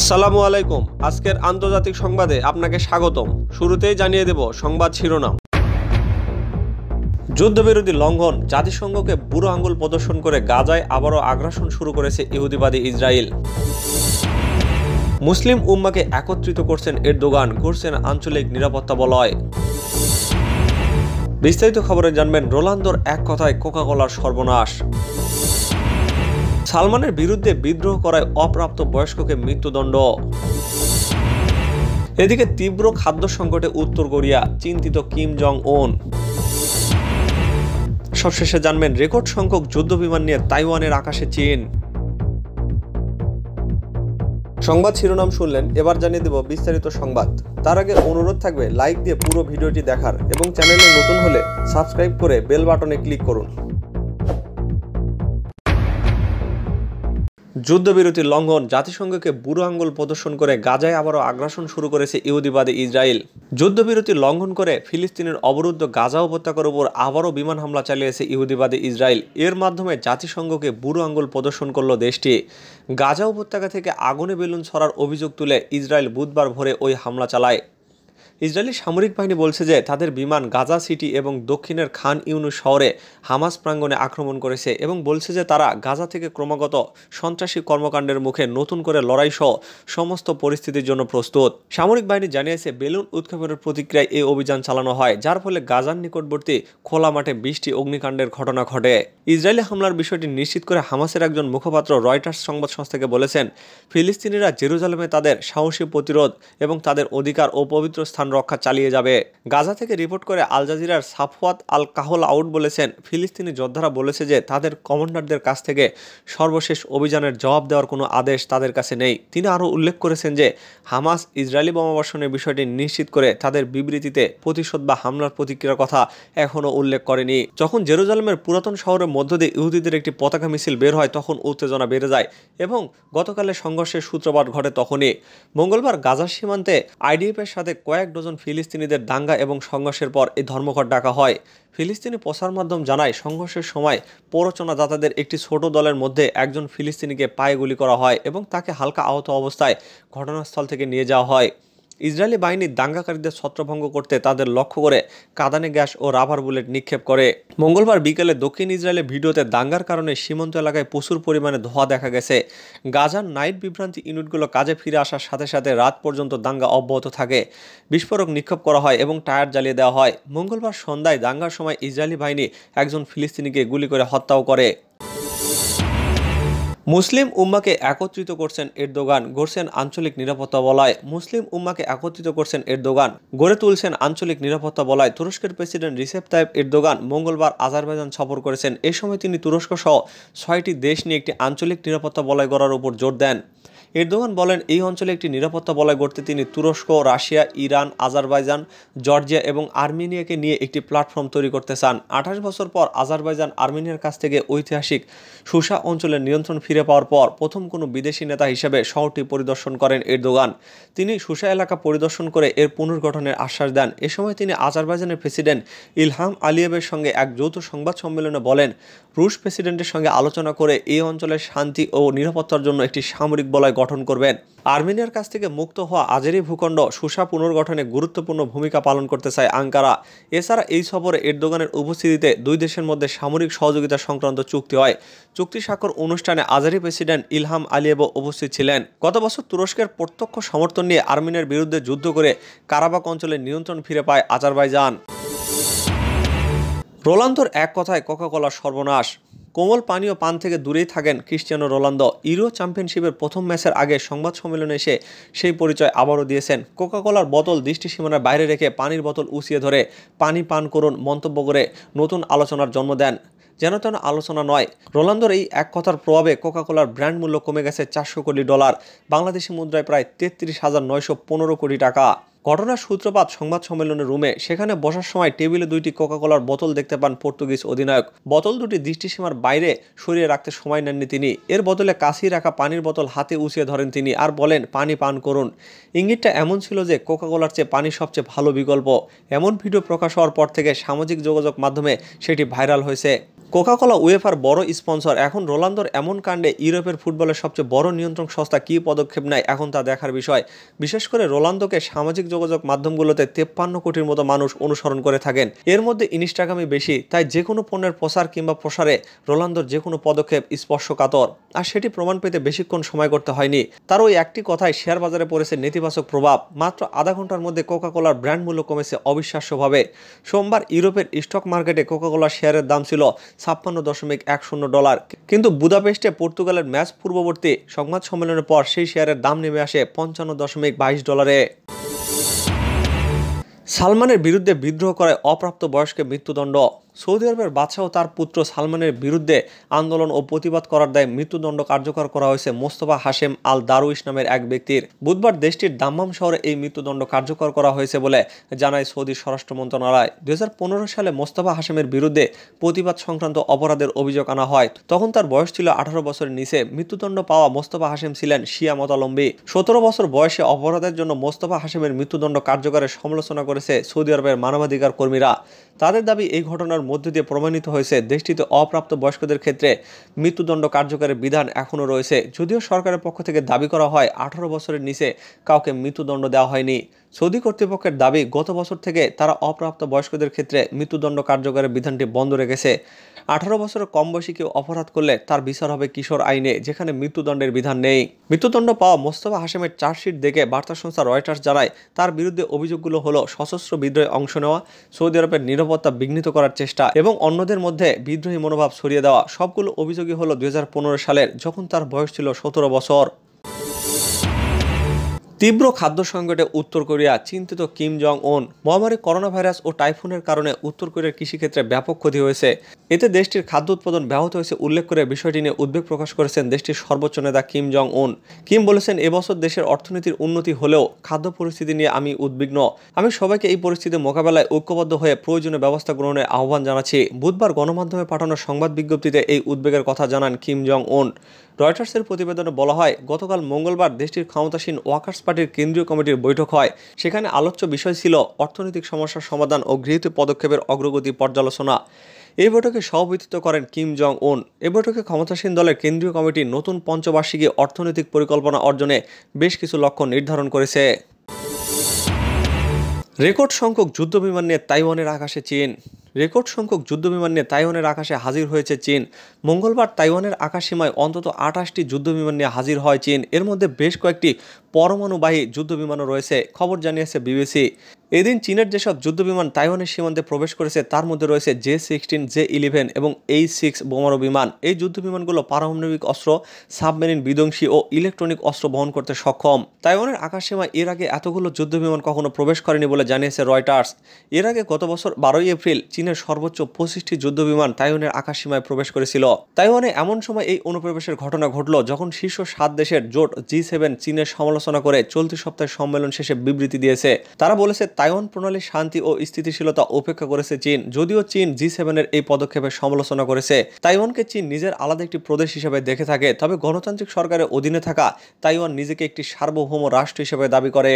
আসসালামু আলাইকুম আজকের আন্তর্জাতিক সংবাদে আপনাকে স্বাগতম শুরুতেই জানিয়ে দেব সংবাদ শিরোনাম যুদ্ধবিরোধী লঙ্ঘন জাতিসংঘকে বুড়ো আঙ্গুল প্রদর্শন করে গাজায় আবারও আগ্রাসন শুরু করেছে ইহুদিবাদী ইসরায়েল মুসলিম উম্মাকে একত্রিত করছেন এরদোগান করছেন আঞ্চলিক নিরাপত্তা বলয় বিস্তারিত খবরে জানবেন রোলান্দোর এক কথায় কোকাকোলার সর্বনাশ সালমানের বিরুদ্ধে বিদ্রোহ করায় অপ্রাপ্ত বয়স্ককে মৃত্যুদণ্ড এদিকে তীব্র খাদ্য সংকটে উত্তর কোরিয়া চিন্তিত কিম জং ওন সবশেষে জানবেন রেকর্ড সংখ্যক যুদ্ধ বিমান নিয়ে তাইওয়ানের আকাশে চীন সংবাদ শিরোনাম শুনলেন এবার জানিয়ে দেব বিস্তারিত সংবাদ তার আগে অনুরোধ থাকবে লাইক দিয়ে পুরো ভিডিওটি দেখার এবং চ্যানেলে নতুন হলে সাবস্ক্রাইব করে বেল বাটনে ক্লিক করুন যুদ্ধবিরতি লঙ্ঘন জাতিসংঘকে বুড়ো আঙ্গুল প্রদর্শন করে গাজায় আবারও আগ্রাসন শুরু করেছে ইহুদিবাদী ইসরায়েল যুদ্ধবিরতি লঙ্ঘন করে ফিলিস্তিনের অবরুদ্ধ গাজা উপত্যকার উপর আবারও বিমান হামলা চালিয়েছে ইহুদিবাদী ইসরায়েল এর মাধ্যমে জাতিসংঘকে বুড়ো আঙ্গুল প্রদর্শন করল দেশটি গাজা উপত্যকা থেকে আগুনে বেলুন ছড়ার অভিযোগ তুলে ইসরায়েল বুধবার ভোরে ওই হামলা চালায় ইসরায়েলি সামরিক বাহিনী বলছে যে তাদের বিমান গাজা সিটি এবং দক্ষিণের খান ইউনু শহরে হামাস প্রাঙ্গণে আক্রমণ করেছে এবং বলছে যে তারা গাজা থেকে ক্রমাগত সন্ত্রাসী কর্মকাণ্ডের মুখে নতুন করে লড়াই সহ সমস্ত পরিস্থিতির জন্য প্রস্তুত সামরিক বাহিনী জানিয়েছে বেলুন উৎক্ষেপণের প্রতিক্রিয়ায় এই অভিযান চালানো হয় যার ফলে গাজার নিকটবর্তী খোলা মাঠে বৃষ্টি অগ্নিকাণ্ডের ঘটনা ঘটে ইসরায়েলি হামলার বিষয়টি নিশ্চিত করে হামাসের একজন মুখপাত্র রয়টার্স সংবাদ সংস্থাকে বলেছেন ফিলিস্তিনিরা জেরুজালেমে তাদের সাহসী প্রতিরোধ এবং তাদের অধিকার ও পবিত্র স্থান রক্ষা চালিয়ে যাবে গাজা থেকে রিপোর্ট করে আল জাজিরার সাফওয়াত আল কাহল আউট বলেছেন ফিলিস্তিনি যোদ্ধারা বলেছে যে তাদের কমান্ডারদের কাছ থেকে সর্বশেষ অভিযানের জবাব দেওয়ার কোনো আদেশ তাদের কাছে নেই তিনি আরও উল্লেখ করেছেন যে হামাস ইসরায়েলি বোমাবর্ষণের বিষয়টি নিশ্চিত করে তাদের বিবৃতিতে প্রতিশোধ বা হামলার প্রতিক্রিয়ার কথা এখনও উল্লেখ করেনি যখন জেরুজালেমের পুরাতন শহরের মধ্য দিয়ে ইহুদিদের একটি পতাকা মিছিল বের হয় তখন উত্তেজনা বেড়ে যায় এবং গতকালের সংঘর্ষের সূত্রপাত ঘটে তখনই মঙ্গলবার গাজা সীমান্তে আইডিএফের সাথে কয়েক ডজন ফিলিস্তিনিদের দাঙ্গা এবং সংঘর্ষের পর এই ধর্মঘট ডাকা হয় ফিলিস্তিনি প্রচার মাধ্যম জানায় সংঘর্ষের সময় প্ররোচনা দাতাদের একটি ছোট দলের মধ্যে একজন ফিলিস্তিনিকে পায়ে গুলি করা হয় এবং তাকে হালকা আহত অবস্থায় ঘটনাস্থল থেকে নিয়ে যাওয়া হয় ইসরায়েলি বাহিনী দাঙ্গাকারীদের ছত্রভঙ্গ করতে তাদের লক্ষ্য করে কাদানে গ্যাস ও রাবার বুলেট নিক্ষেপ করে মঙ্গলবার বিকেলে দক্ষিণ ইসরায়েলের ভিডিওতে দাঙ্গার কারণে সীমান্ত এলাকায় প্রচুর পরিমাণে ধোয়া দেখা গেছে গাজার নাইট বিভ্রান্তি ইউনিটগুলো কাজে ফিরে আসার সাথে সাথে রাত পর্যন্ত দাঙ্গা অব্যাহত থাকে বিস্ফোরক নিক্ষেপ করা হয় এবং টায়ার জ্বালিয়ে দেওয়া হয় মঙ্গলবার সন্ধ্যায় দাঙ্গার সময় ইসরায়েলি বাহিনী একজন ফিলিস্তিনিকে গুলি করে হত্যাও করে মুসলিম উম্মাকে একত্রিত করছেন এরদোগান গড়ছেন আঞ্চলিক নিরাপত্তা বলায় মুসলিম উম্মাকে একত্রিত করছেন এরদোগান গড়ে তুলছেন আঞ্চলিক নিরাপত্তা বলায় তুরস্কের প্রেসিডেন্ট রিসেপ তাইব এরদোগান মঙ্গলবার আজারবাইজান সফর করেছেন এ সময় তিনি তুরস্ক সহ ছয়টি দেশ নিয়ে একটি আঞ্চলিক নিরাপত্তা বলয় গড়ার উপর জোর দেন এরদোগান বলেন এই অঞ্চলে একটি নিরাপত্তা বলয় গড়তে তিনি তুরস্ক রাশিয়া ইরান আজারবাইজান জর্জিয়া এবং আর্মেনিয়াকে নিয়ে একটি প্ল্যাটফর্ম তৈরি করতে চান আঠাশ বছর পর আজারবাইজান আর্মেনিয়ার কাছ থেকে ঐতিহাসিক সুসা অঞ্চলের নিয়ন্ত্রণ ফিরে পাওয়ার পর প্রথম কোনো বিদেশি নেতা হিসেবে শহরটি পরিদর্শন করেন এরদোগান তিনি সুসা এলাকা পরিদর্শন করে এর পুনর্গঠনের আশ্বাস দেন এ সময় তিনি আজারবাইজানের প্রেসিডেন্ট ইলহাম আলিয়েবের সঙ্গে এক যৌথ সংবাদ সম্মেলনে বলেন রুশ প্রেসিডেন্টের সঙ্গে আলোচনা করে এই অঞ্চলের শান্তি ও নিরাপত্তার জন্য একটি সামরিক বলয় গঠন করবেন আর্মেনিয়ার কাছ থেকে মুক্ত হওয়া আজেরি ভূখণ্ড সুসা পুনর্গঠনে গুরুত্বপূর্ণ ভূমিকা পালন করতে চায় আঙ্কারা এছাড়া এই সফরে এরদোগানের উপস্থিতিতে দুই দেশের মধ্যে সামরিক সহযোগিতা সংক্রান্ত চুক্তি হয় চুক্তি স্বাক্ষর অনুষ্ঠানে আজারি প্রেসিডেন্ট ইলহাম আলিয়েভ উপস্থিত ছিলেন গত বছর তুরস্কের প্রত্যক্ষ সমর্থন নিয়ে আর্মেনিয়ার বিরুদ্ধে যুদ্ধ করে কারাবাক অঞ্চলে নিয়ন্ত্রণ ফিরে পায় আজারবাইজান রোলান্তর এক কথায় কোকাকোলার সর্বনাশ কোমল পানীয় পান থেকে দূরেই থাকেন ক্রিশ্চিয়ানো রোনালদো ইউরো চ্যাম্পিয়নশিপের প্রথম ম্যাচের আগে সংবাদ সম্মেলনে এসে সেই পরিচয় আবারও দিয়েছেন কোকাকোলার বোতল দৃষ্টিসীমানার বাইরে রেখে পানির বোতল উঁচিয়ে ধরে পানি পান করুন মন্তব্য করে নতুন আলোচনার জন্ম দেন যেন তেন আলোচনা নয় রোনালদোর এই এক কথার প্রভাবে কোকাকোলার ব্র্যান্ড মূল্য কমে গেছে চারশো কোটি ডলার বাংলাদেশি মুদ্রায় প্রায় তেত্রিশ হাজার নয়শো পনেরো কোটি টাকা ঘটনার সূত্রপাত সংবাদ সম্মেলনের রুমে সেখানে বসার সময় টেবিলে দুইটি কোকাকোলার বোতল দেখতে পান পর্তুগিজ অধিনায়ক বোতল দুটি দৃষ্টিসীমার বাইরে সরিয়ে রাখতে সময় নেননি তিনি এর বদলে কাছি রাখা পানির বোতল হাতে উঁচিয়ে ধরেন তিনি আর বলেন পানি পান করুন ইঙ্গিতটা এমন ছিল যে কোকাকোলার চেয়ে পানি সবচেয়ে ভালো বিকল্প এমন ভিডিও প্রকাশ হওয়ার পর থেকে সামাজিক যোগাযোগ মাধ্যমে সেটি ভাইরাল হয়েছে কোকাকোলা উয়েফার বড় স্পন্সর এখন রোলান্দোর এমন কাণ্ডে ইউরোপের ফুটবলের সবচেয়ে বড় নিয়ন্ত্রণ সংস্থা কী পদক্ষেপ নেয় এখন তা দেখার বিষয় বিশেষ করে রোলান্দোকে সামাজিক যোগাযোগ মাধ্যমগুলোতে তেপ্পান্ন কোটির মতো মানুষ অনুসরণ করে থাকেন এর মধ্যে ইনস্টাগ্রামই বেশি তাই যে কোনো পণ্যের প্রসার কিংবা প্রসারে রোলান্দোর যে কোনো পদক্ষেপ স্পর্শকাতর আর সেটি প্রমাণ পেতে বেশিক্ষণ সময় করতে হয়নি তার ওই একটি কথায় শেয়ার বাজারে পড়েছে নেতিবাচক প্রভাব মাত্র আধা ঘন্টার মধ্যে কোকাকোলার ব্র্যান্ড মূল্য কমেছে অবিশ্বাস্যভাবে সোমবার ইউরোপের স্টক মার্কেটে কোকাকোলার শেয়ারের দাম ছিল ছাপ্পান্ন দশমিক এক শূন্য ডলার কিন্তু বুদাপেস্টে পর্তুগালের ম্যাচ পূর্ববর্তী সংবাদ সম্মেলনের পর সেই শেয়ারের দাম নেমে আসে পঞ্চান্ন দশমিক বাইশ ডলারে সালমানের বিরুদ্ধে বিদ্রোহ করায় অপ্রাপ্ত বয়স্কে মৃত্যুদণ্ড সৌদি আরবের বাদশাহ তার পুত্র সালমানের বিরুদ্ধে আন্দোলন ও প্রতিবাদ করার দায়ে মৃত্যুদণ্ড কার্যকর করা হয়েছে মোস্তফা হাশেম আল দারুইশ নামের এক ব্যক্তির বুধবার দেশটির দাম্মাম শহরে এই মৃত্যুদণ্ড কার্যকর করা হয়েছে বলে জানায় সৌদি স্বরাষ্ট্র মন্ত্রণালয় দু সালে মোস্তফা হাশেমের বিরুদ্ধে প্রতিবাদ সংক্রান্ত অপরাধের অভিযোগ আনা হয় তখন তার বয়স ছিল আঠারো বছরের নিচে মৃত্যুদণ্ড পাওয়া মোস্তফা হাশেম ছিলেন শিয়া মতালম্বী সতেরো বছর বয়সে অপরাধের জন্য মোস্তফা হাশেমের মৃত্যুদণ্ড কার্যকরের সমালোচনা করেছে সৌদি আরবের মানবাধিকার কর্মীরা তাদের দাবি এই ঘটনার মধ্য দিয়ে প্রমাণিত হয়েছে দেশটিতে অপ্রাপ্ত বয়স্কদের ক্ষেত্রে মৃত্যুদণ্ড কার্যকরের বিধান এখনও রয়েছে যদিও সরকারের পক্ষ থেকে দাবি করা হয় আঠারো বছরের নিচে কাউকে মৃত্যুদণ্ড দেওয়া হয়নি সৌদি কর্তৃপক্ষের দাবি গত বছর থেকে তারা অপ্রাপ্ত বয়স্কদের ক্ষেত্রে মৃত্যুদণ্ড কার্যকরের বিধানটি বন্ধ রেখেছে আঠারো বছরের কম বয়সী কেউ অপরাধ করলে তার বিচার হবে কিশোর আইনে যেখানে মৃত্যুদণ্ডের বিধান নেই মৃত্যুদণ্ড পাওয়া মোস্তফা হাসেমের চার্জশিট দেখে বার্তা সংস্থা রয়টার্স জানায় তার বিরুদ্ধে অভিযোগগুলো হলো সশস্ত্র বিদ্রোহে অংশ নেওয়া সৌদি আরবের নিরাপত্তা বিঘ্নিত করার চেষ্টা এবং অন্যদের মধ্যে বিদ্রোহী মনোভাব সরিয়ে দেওয়া সবগুলো অভিযোগই হলো দু সালের যখন তার বয়স ছিল সতেরো বছর তীব্র খাদ্য সংকটে উত্তর কোরিয়া চিন্তিত কিম জং ওন মহামারী করোনা ভাইরাস ও টাইফুনের কারণে উত্তর কোরিয়ার কৃষিক্ষেত্রে ব্যাপক ক্ষতি হয়েছে এতে দেশটির খাদ্য উৎপাদন ব্যাহত হয়েছে উল্লেখ করে বিষয়টি নিয়ে উদ্বেগ প্রকাশ করেছেন দেশটির সর্বোচ্চ নেতা কিম জং ওন কিম বলেছেন এবছর দেশের অর্থনীতির উন্নতি হলেও খাদ্য পরিস্থিতি নিয়ে আমি উদ্বিগ্ন আমি সবাইকে এই পরিস্থিতি মোকাবেলায় ঐক্যবদ্ধ হয়ে প্রয়োজনীয় ব্যবস্থা গ্রহণের আহ্বান জানাচ্ছি বুধবার গণমাধ্যমে পাঠানো সংবাদ বিজ্ঞপ্তিতে এই উদ্বেগের কথা জানান কিম জং ওন রয়টার্সের প্রতিবেদনে বলা হয় গতকাল মঙ্গলবার দেশটির ক্ষমতাসীন ওয়াকার্স পার্টির কেন্দ্রীয় কমিটির বৈঠক হয় সেখানে আলোচ্য বিষয় ছিল অর্থনৈতিক সমস্যার সমাধান ও গৃহীত পদক্ষেপের অগ্রগতি পর্যালোচনা এই বৈঠকে সভাপতিত্ব করেন কিম জং উন এ বৈঠকে ক্ষমতাসীন দলের কেন্দ্রীয় কমিটি নতুন পঞ্চবার্ষিকী অর্থনৈতিক পরিকল্পনা অর্জনে বেশ কিছু লক্ষ্য নির্ধারণ করেছে রেকর্ড সংখ্যক বিমান নিয়ে তাইওয়ানের আকাশে চীন রেকর্ড সংখ্যক যুদ্ধবিমান নিয়ে তাইওয়ানের আকাশে হাজির হয়েছে চীন মঙ্গলবার তাইওয়ানের আকাশসীমায় অন্তত আঠাশটি যুদ্ধবিমান নিয়ে হাজির হয় চীন এর মধ্যে বেশ কয়েকটি পরমাণুবাহী যুদ্ধবিমানও রয়েছে খবর জানিয়েছে বিবিসি এদিন চীনের যেসব যুদ্ধবিমান তাইওয়ানের সীমান্তে প্রবেশ করেছে তার মধ্যে রয়েছে জে সিক্সটিন জে ইলেভেন এবং এই সিক্স বোমারো বিমান এই যুদ্ধবিমানগুলো পারমাণবিক অস্ত্র সাবমেরিন বিধ্বংসী ও ইলেকট্রনিক অস্ত্র বহন করতে সক্ষম তাইওয়ানের আকাশসীমায় এর আগে এতগুলো যুদ্ধবিমান কখনো প্রবেশ করেনি বলে জানিয়েছে রয়টার্স এর আগে গত বছর বারোই এপ্রিল চীনের সর্বোচ্চ পঁচিশটি যুদ্ধবিমান তাইওয়ানের আকাশসীমায় প্রবেশ করেছিল তাইওয়ানে এমন সময় এই অনুপ্রবেশের ঘটনা ঘটল যখন শীর্ষ সাত দেশের জোট জি সেভেন চীনের সমালোচনা করে চলতি সপ্তাহের সম্মেলন শেষে বিবৃতি দিয়েছে তারা বলেছে তাইওয়ান প্রণালী শান্তি ও স্থিতিশীলতা উপেক্ষা করেছে চীন যদিও চীন জি সেভেনের এই পদক্ষেপের সমালোচনা করেছে তাইওয়ানকে চীন নিজের আলাদা একটি প্রদেশ হিসেবে দেখে থাকে তবে গণতান্ত্রিক সরকারের অধীনে থাকা তাইওয়ান নিজেকে একটি সার্বভৌম রাষ্ট্র হিসেবে দাবি করে